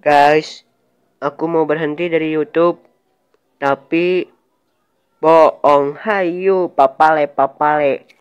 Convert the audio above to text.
Guys, aku mau berhenti dari YouTube. Tapi bohong, hayu papale papale.